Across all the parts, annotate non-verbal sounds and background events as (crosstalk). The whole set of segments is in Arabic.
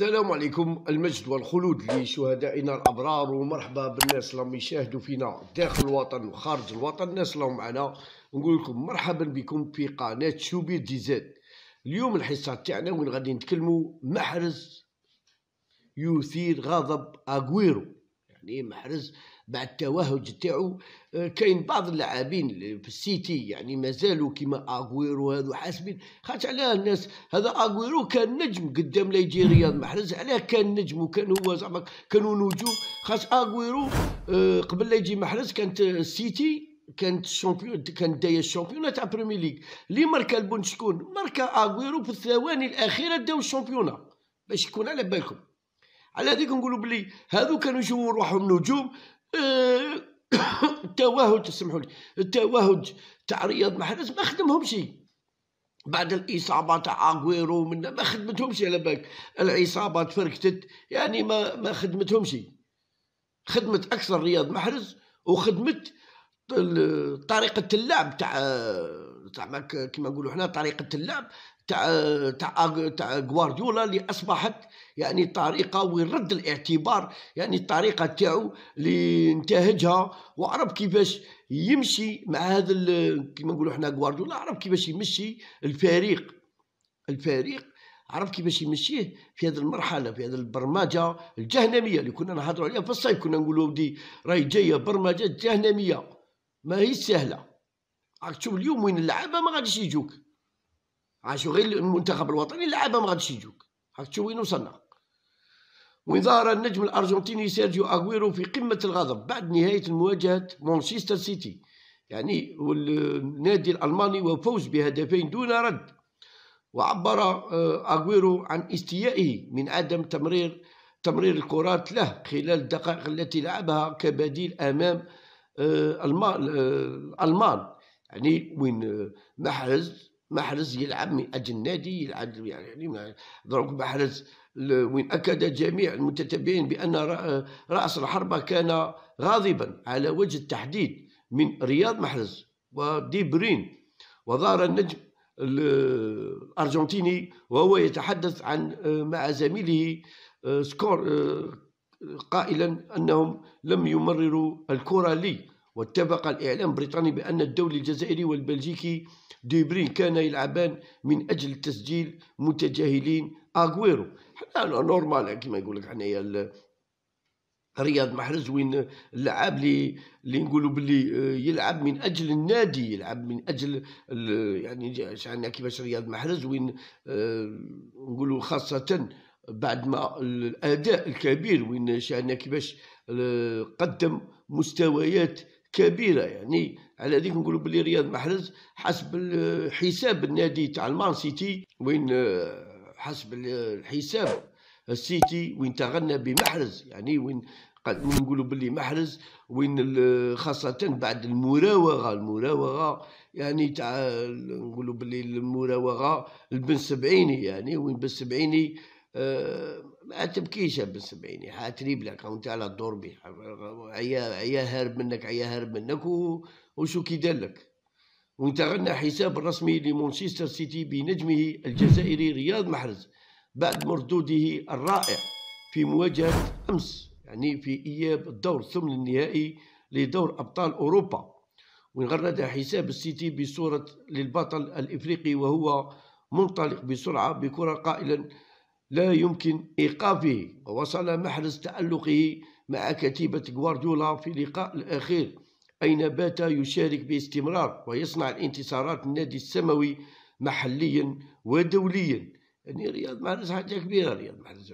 السلام عليكم المجد والخلود لشهدائنا الابرار ومرحبا بالناس اللي يشاهدوا فينا داخل الوطن وخارج الوطن الناس اللي معنا نقول لكم مرحبا بكم في قناه شوبير ديزاد اليوم الحصه تاعنا وين غادي نتكلموا محرز يثير غضب اغويرو يعني محرز بعد التوهج تاعو آه، كاين بعض اللاعبين في السيتي يعني مازالوا كيما اغويرو هذو حاسبين خاطر على الناس هذا اغويرو كان نجم قدام لا يجي رياض محرز علاه كان نجم وكان هو زعما كانوا نجوم خاطر اغويرو آه، قبل لا يجي محرز كانت السيتي كانت الشامبيون كانت دايه الشامبيون تاع بريمير ليغ اللي ماركا البون شكون ماركا اغويرو في الثواني الاخيره داو الشامبيونه باش يكون على بالكم على هذيك نقولوا بلي هذو كانوا يشوفوا روحهم نجوم التوهج آه، (coughs) تسمحوا لي التوهج تاع رياض محرز ما شيء بعد الاصابه تاع اغويرو من ما شيء على بالك العصابه تفركتت يعني ما ما شيء خدمت اكثر رياض محرز وخدمت طريقه اللعب تاع زعما كيما نقولوا حنا طريقه اللعب تاع تاع تاع غوارديولا اللي اصبحت يعني طريقه ويرد رد الاعتبار يعني الطريقه تاعو اللي انتهجها وعرف كيفاش يمشي مع هذا كيما نقولوا حنا غوارديولا عرف كيفاش يمشي الفريق الفريق عرف كيفاش يمشيه في هذه المرحله في هذه البرمجه الجهنميه اللي كنا نهضروا عليها في الصيف كنا نقولوا ودي راهي جايه برمجه جهنميه ما هي سهله راك تشوف اليوم وين اللعابه ما غاديش يجوك عاشو غير المنتخب الوطني اللعابه ما غاديش يجوك راك تشوف وين وصلنا وين ظهر النجم الارجنتيني سيرجيو اغويرو في قمه الغضب بعد نهايه مواجهه مانشستر سيتي يعني النادي الالماني وفوز بهدفين دون رد وعبر آه، اغويرو عن استيائه من عدم تمرير تمرير الكرات له خلال الدقائق التي لعبها كبديل امام آه، آه، الالمان يعني وين آه، محرز محرز يلعب من اجل النادي يلعب يعني دروك يعني محرز وين اكد جميع المتتبعين بان آه، راس الحربه كان غاضبا على وجه التحديد من رياض محرز وديبرين وظهر النجم الارجنتيني وهو يتحدث عن آه، مع زميله سكور قائلا انهم لم يمرروا الكره لي واتفق الإعلام البريطاني بأن الدولي الجزائري والبلجيكي ديبرين كان يلعبان من أجل تسجيل متجاهلين أغويرو حنا نورمال كما يقول لك حنايا يعني رياض محرز وين اللعاب اللي اللي نقولوا باللي آه، يلعب من اجل النادي يلعب من اجل يعني شعلنا كيفاش رياض محرز وين آه، نقولوا خاصه بعد ما الاداء الكبير وين شعلنا كيفاش آه، قدم مستويات كبيره يعني على ذيك نقولوا بلي رياض محرز حسب حساب النادي تاع المان سيتي وين آه، حسب الحساب السيتي وين تغنى بمحرز يعني وين نقولوا باللي محرز وين خاصة بعد المراوغة المراوغة يعني تاع نقولوا باللي المراوغة البن سبعيني يعني وين بن سبعيني آه ما تبكيش بالسبعيني حاتريب لك وانت على الدور بي عيا عيا هارب منك عيا هارب منك وشو كي دلك وانت غنى حساب رسمي لمانشستر سيتي بنجمه الجزائري رياض محرز بعد مردوده الرائع في مواجهة أمس يعني في إياب الدور ثمن النهائي لدور أبطال أوروبا وغرد حساب السيتي بصورة للبطل الإفريقي وهو منطلق بسرعة بكرة قائلا لا يمكن إيقافه ووصل محرز تألقه مع كتيبة غوارديولا في لقاء الأخير أين بات يشارك باستمرار ويصنع الانتصارات النادي السماوي محليا ودوليا يعني رياض محرز حاجة كبيرة رياض محرز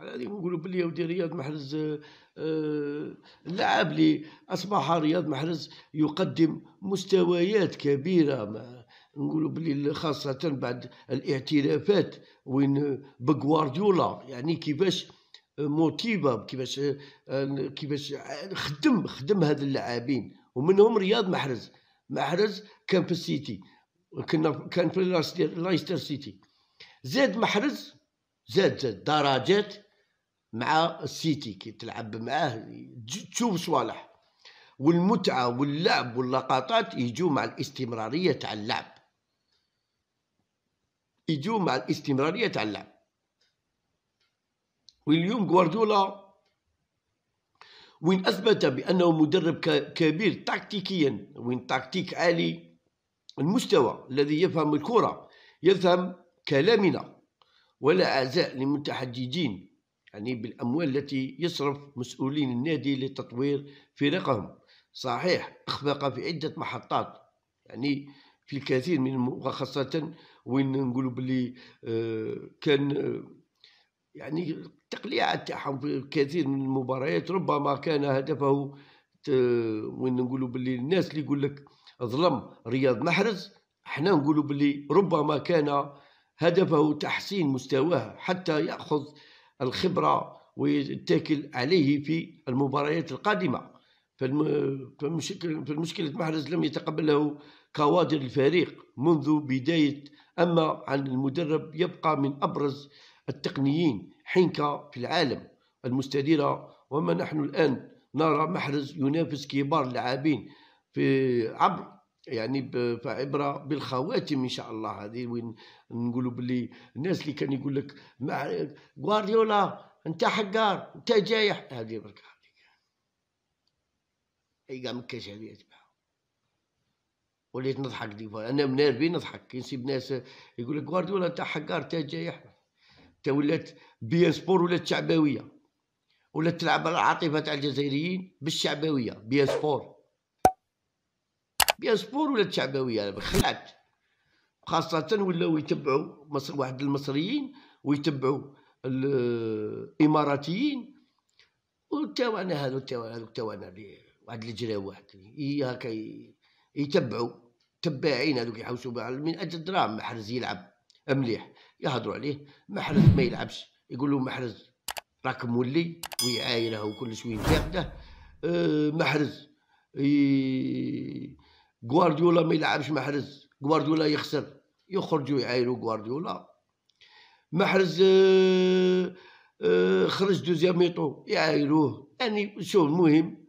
على هذه نقولوا بلي رياض محرز آه, آه، اللاعب اللي اصبح رياض محرز يقدم مستويات كبيره ما نقولوا باللي خاصة بعد الاعترافات وين بغوارديولا يعني كيفاش موتيفا كيفاش كيفاش خدم خدم هاد اللاعبين ومنهم رياض محرز محرز كان في السيتي كنا كان في لايستر سيتي زاد محرز زاد زاد درجات مع السيتي كي تلعب معاه تشوف صوالح والمتعه واللعب واللقطات يجوا مع الاستمراريه تاع اللعب يجوا مع الاستمراريه تاع اللعب واليوم غوارديولا وين اثبت بانه مدرب كبير تكتيكيا وين تكتيك عالي المستوى الذي يفهم الكره يفهم كلامنا ولا اعزاء للمتحججين يعني بالأموال التي يصرف مسؤولين النادي لتطوير فرقهم صحيح أخفق في عدة محطات يعني في الكثير من وخاصة وين نقولوا بلي آه، كان آه، يعني التقليعة تاعهم في الكثير من المباريات ربما كان هدفه وين نقولوا بلي الناس اللي يقول لك ظلم رياض محرز احنا نقولوا بلي ربما كان هدفه تحسين مستواه حتى ياخذ الخبرة ويتكل عليه في المباريات القادمة فالمشكلة محرز لم يتقبله كوادر الفريق منذ بداية أما عن المدرب يبقى من أبرز التقنيين حنكة في العالم المستديرة وما نحن الآن نرى محرز ينافس كبار اللاعبين في عبر يعني بعبره بالخواتم ان شاء الله هذه وين نقولوا باللي الناس اللي كان يقول لك مع غوارديولا انت حقار انت جايح هذه برك هذه اي ما كاش هذه تبع وليت نضحك ديفا انا انا مناربي نضحك كي نسيب ناس يقول لك غوارديولا انت حقار انت جايح انت ولات ان سبور ولات شعبويه ولات تلعب على العاطفه تاع الجزائريين بالشعبويه ان سبور سبور ولا الشعبويه انا خلعت خاصه ولاو يتبعوا مصر واحد المصريين ويتبعوا الاماراتيين والتوانى هذو هادو تاوعنا التوانى واحد الجراو واحد هكا يتبعوا تباعين هذوك يحوسوا من اجل الدراهم محرز يلعب مليح يهضروا عليه محرز ما يلعبش يقول له محرز راك مولي ويعايره وكل شويه ينتقده أه، محرز غوارديولا ما يلعبش محرز غوارديولا يخسر يخرجوا يعايروا غوارديولا محرز آه، آه، خرج دوزيام ميطو يعايروه يعني شوف المهم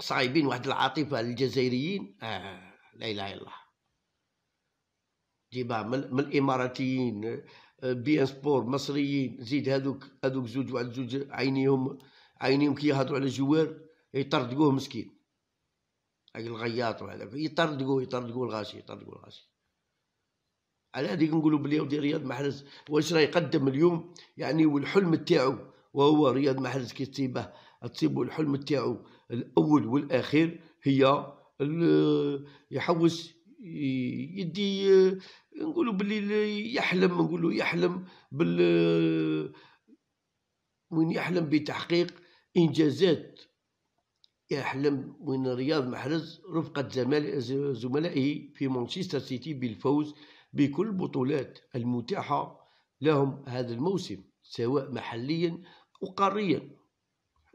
صايبين واحد العاطفه للجزائريين آه لا اله الا الله جيبها من الاماراتيين آه، بي ان سبور مصريين زيد هذوك هذوك زوج واحد زوج عينيهم عينيهم كي على الجوار يطردقوه مسكين الغياط وهذاك يطردقوه يطردقوا الغاشي يطردقوا الغاشي على هذيك نقولوا بلي ودي رياض محرز واش راه يقدم اليوم يعني والحلم تاعو وهو رياض محرز كي تصيبه تصيبه الحلم تاعو الاول والاخير هي يحوس يدي نقولوا باللي يحلم نقولوا يحلم بال وين يحلم بتحقيق انجازات يحلم من رياض محرز رفقة زملائه في مانشستر سيتي بالفوز بكل البطولات المتاحة لهم هذا الموسم سواء محليا أو قاريا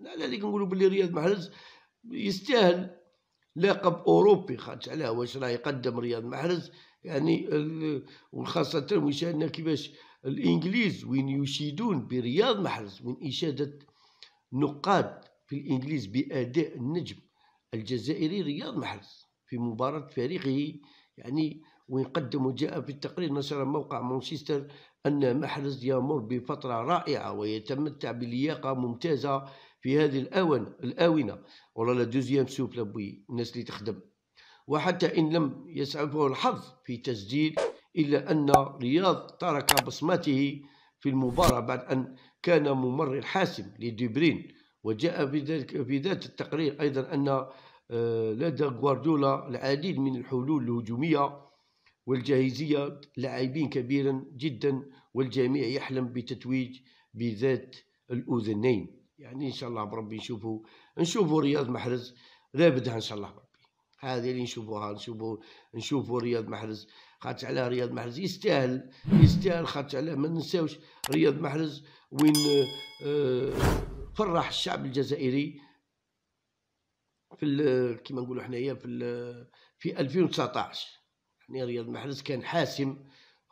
على ذلك نقولوا بلي رياض محرز يستاهل لقب أوروبي خاطش علاه واش راه يقدم رياض محرز يعني وخاصة وشان كيفاش الإنجليز وين يشيدون برياض محرز من إشادة نقاد في الإنجليز بأداء النجم الجزائري رياض محرز في مباراة فريقه يعني وين قدم وجاء في التقرير نشر موقع مانشستر أن محرز يمر بفترة رائعة ويتمتع بلياقة ممتازة في هذه الآونة الآونة ولا لا دوزيام سوفلا بوي الناس اللي تخدم وحتى إن لم يسعفه الحظ في تسجيل إلا أن رياض ترك بصمته في المباراة بعد أن كان ممرر حاسم لديبرين وجاء بذلك في ذات التقرير أيضا أن آه، لدى غوارديولا العديد من الحلول الهجومية والجاهزية لاعبين كبيرا جدا والجميع يحلم بتتويج بذات الأذنين يعني إن شاء الله بربي نشوفوا نشوفوا رياض محرز رابدها إن شاء الله بربي هذه اللي نشوفوها نشوفوا نشوفوا رياض محرز خاطر على رياض محرز يستاهل يستاهل خاطر على ما ننساوش رياض محرز وين آه فرح الشعب الجزائري في كما نقولوا حنايا في في 2019 يعني رياض محرز كان حاسم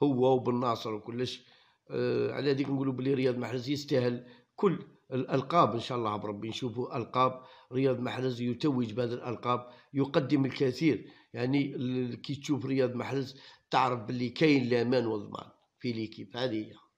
هو وبن ناصر وكلش آه، على ذيك نقولوا بلي رياض محرز يستاهل كل الالقاب ان شاء الله بربي نشوفوا القاب رياض محرز يتوج بهذه الالقاب يقدم الكثير يعني كي تشوف رياض محرز تعرف بلي كاين الامان وضمان في ليكيب هذه هي